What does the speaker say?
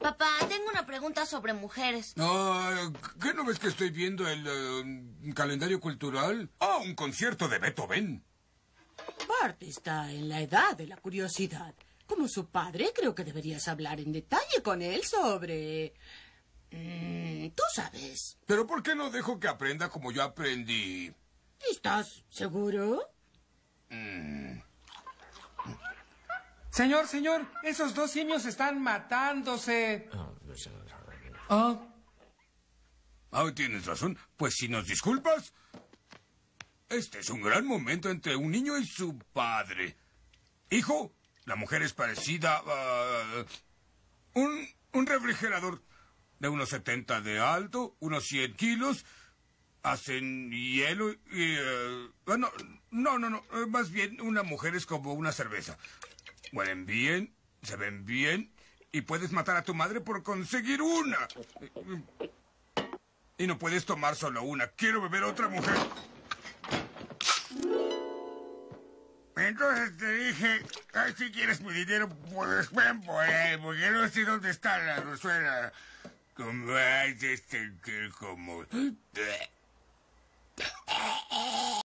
Papá, tengo una pregunta sobre mujeres. Ah, ¿Qué no ves que estoy viendo el eh, calendario cultural? Ah, un concierto de Beethoven. Bart está en la edad de la curiosidad. Como su padre, creo que deberías hablar en detalle con él sobre... Mm, tú sabes. ¿Pero por qué no dejo que aprenda como yo aprendí? ¿Estás seguro? Mm. Señor, señor, esos dos simios están matándose. Ah. Ah. ah. tienes razón. Pues si nos disculpas. Este es un gran momento entre un niño y su padre. Hijo, la mujer es parecida a... un, un refrigerador de unos 70 de alto, unos 100 kilos. Hacen hielo y... bueno, eh, no, no, no. Más bien, una mujer es como una cerveza. Huelen bien, se ven bien y puedes matar a tu madre por conseguir una. Y no puedes tomar solo una. Quiero beber otra mujer. Entonces te dije, si quieres mi dinero, pues ven por no sé dónde está la rosuela. Como, es este, como...